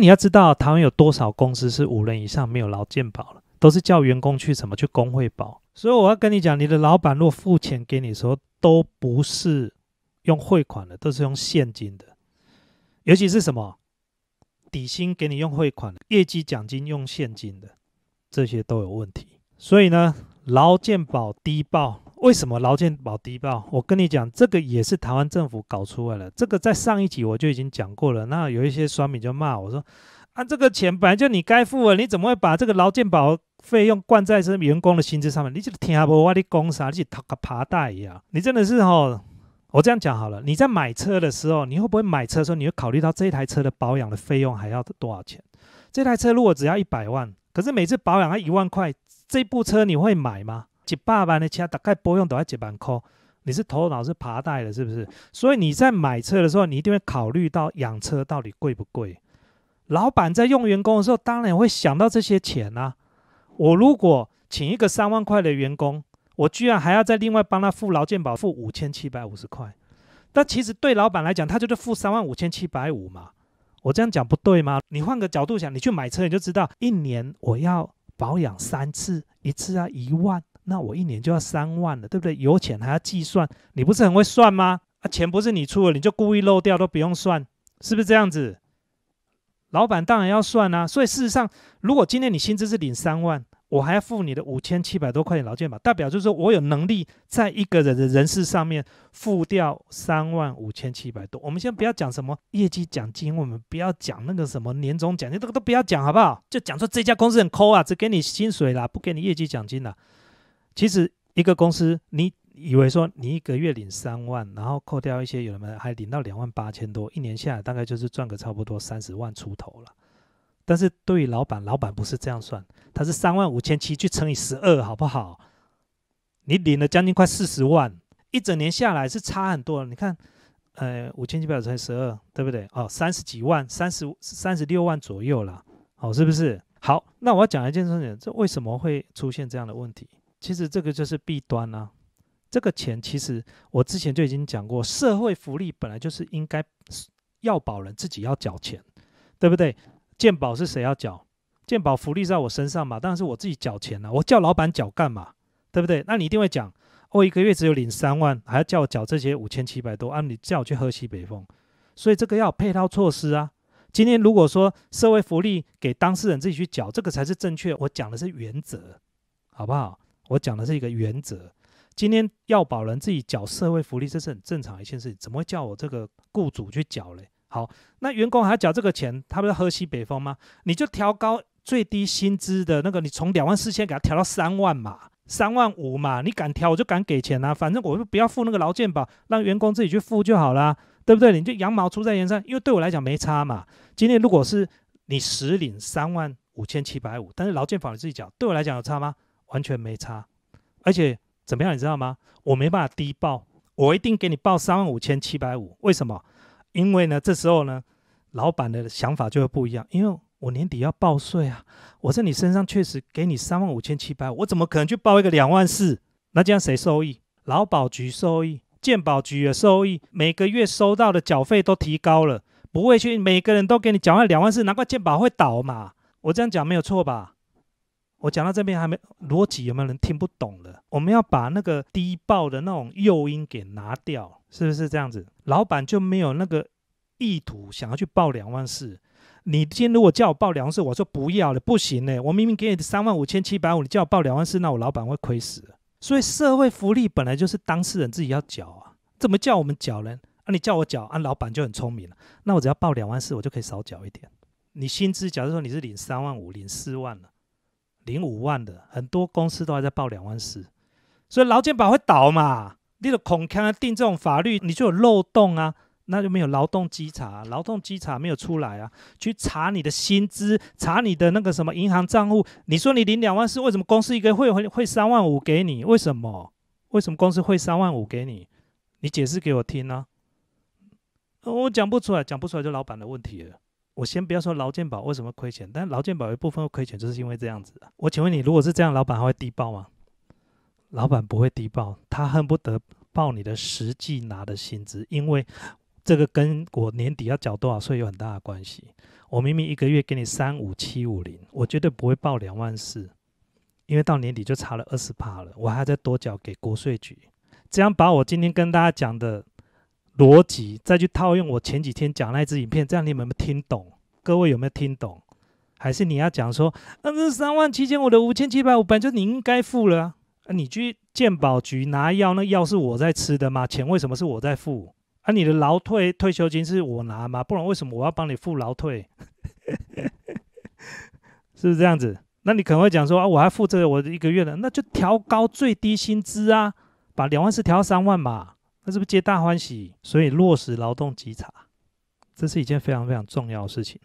你要知道，台湾有多少公司是五人以上没有劳健保了，都是叫员工去什么去工会保。所以我要跟你讲，你的老板若付钱给你时候，都不是用汇款的，都是用现金的。尤其是什么底薪给你用汇款，业绩奖金用现金的，这些都有问题。所以呢，劳健保低报。为什么劳健保低报？我跟你讲，这个也是台湾政府搞出来了。这个在上一集我就已经讲过了。那有一些酸民就骂我说：“啊，这个钱本来就你该付的，你怎么会把这个劳健保费用灌在这员工的薪资上面？你就听不我的公啥？你是讨个爬袋呀？你真的是哦！我这样讲好了，你在买车的时候，你会不会买车的时候你会考虑到这台车的保养的费用还要多少钱？这台车如果只要一百万，可是每次保养要一万块，这部车你会买吗？”一百万的车，大概不用都要一万块。你是头脑是爬袋的，是不是？所以你在买车的时候，你一定会考虑到养车到底贵不贵。老板在用员工的时候，当然会想到这些钱啊。我如果请一个三万块的员工，我居然还要再另外帮他付劳健保，付五千七百五十块。但其实对老板来讲，他就是付三万五千七百五嘛。我这样讲不对吗？你换个角度想，你去买车，你就知道一年我要保养三次，一次要一万。那我一年就要三万了，对不对？油钱还要计算，你不是很会算吗？啊，钱不是你出的，你就故意漏掉都不用算，是不是这样子？老板当然要算啊。所以事实上，如果今天你薪资是领三万，我还要付你的五千七百多块钱劳健保，代表就是说我有能力在一个人的人事上面付掉三万五千七百多。我们先不要讲什么业绩奖金，我们不要讲那个什么年终奖金，这个都不要讲，好不好？就讲说这家公司很抠啊，只给你薪水啦，不给你业绩奖金了。其实，一个公司，你以为说你一个月领三万，然后扣掉一些，有的没还领到两万八千多，一年下来大概就是赚个差不多三十万出头了。但是对于老板，老板不是这样算，他是三万五千七去乘以十二，好不好？你领了将近快四十万，一整年下来是差很多了。你看，呃，五千七百乘以十二，对不对？哦，三十几万，三十三十六万左右了，哦，是不是？好，那我要讲一件事情，这为什么会出现这样的问题？其实这个就是弊端啊！这个钱其实我之前就已经讲过，社会福利本来就是应该要保人自己要缴钱，对不对？健保是谁要缴？健保福利在我身上嘛，当然是我自己缴钱呢，我叫老板缴干嘛？对不对？那你一定会讲，我一个月只有领三万，还要叫我缴这些五千七百多，啊，你叫我去喝西北风？所以这个要配套措施啊！今天如果说社会福利给当事人自己去缴，这个才是正确。我讲的是原则，好不好？我讲的是一个原则，今天要保人自己缴社会福利，这是很正常的一件事，怎么会叫我这个雇主去缴嘞？好，那员工还缴这个钱，他不是喝西北风吗？你就调高最低薪资的那个，你从两万四千给他调到三万嘛，三万五嘛，你敢调，我就敢给钱啊！反正我就不要付那个劳健保，让员工自己去付就好啦，对不对？你就羊毛出在羊上，因为对我来讲没差嘛。今天如果是你实领三万五千七百五，但是劳健保你自己缴，对我来讲有差吗？完全没差，而且怎么样，你知道吗？我没办法低报，我一定给你报三万五千七百五。为什么？因为呢，这时候呢，老板的想法就会不一样。因为我年底要报税啊，我在你身上确实给你三万五千七百五，我怎么可能去报一个两万四？那这样谁受益？劳保局受益，健保局也受益。每个月收到的缴费都提高了，不会去每个人都给你缴了两万四，难怪健保会倒嘛。我这样讲没有错吧？我讲到这边还没逻辑，有没有人听不懂了？我们要把那个低报的那种诱因给拿掉，是不是这样子？老板就没有那个意图想要去报两万四。你今天如果叫我报两万四，我说不要了，不行呢。我明明给你三万五千七百五，你叫我报两万四，那我老板会亏死。所以社会福利本来就是当事人自己要缴啊，怎么叫我们缴呢？啊，你叫我缴，啊，老板就很聪明了。那我只要报两万四，我就可以少缴一点。你薪资，假如说你是领三万五，领四万了。零五万的很多公司都还在报两万四，所以劳健保会倒嘛？你个恐吓定这种法律，你就有漏洞啊，那就没有劳动稽查，劳动稽查没有出来啊，去查你的薪资，查你的那个什么银行账户。你说你领两万四，为什么公司应该会会三万五给你？为什么？为什么公司会三万五给你？你解释给我听呢？我讲不出来，讲不出来就老板的问题了。我先不要说劳健保为什么亏钱，但劳健保有一部分亏钱，就是因为这样子。我请问你，如果是这样，老板还会低报吗？老板不会低报，他恨不得报你的实际拿的薪资，因为这个跟我年底要缴多少税有很大的关系。我明明一个月给你三五七五零，我绝对不会报两万四，因为到年底就差了二十八了，我还在多缴给国税局。这样把我今天跟大家讲的。逻辑，再去套用我前几天讲那支影片，这样你们有没有听懂？各位有没有听懂？还是你要讲说，那这三万七千五的五千七百五，本就你应该付了啊！你去健保局拿药，那药是我在吃的吗？钱为什么是我在付？啊，你的劳退退休金是我拿吗？不然为什么我要帮你付劳退？是不是这样子？那你可能会讲说啊，我还付这个我一个月的，那就调高最低薪资啊，把两万四调到三万嘛。那是不是皆大欢喜？所以落实劳动稽查，这是一件非常非常重要的事情。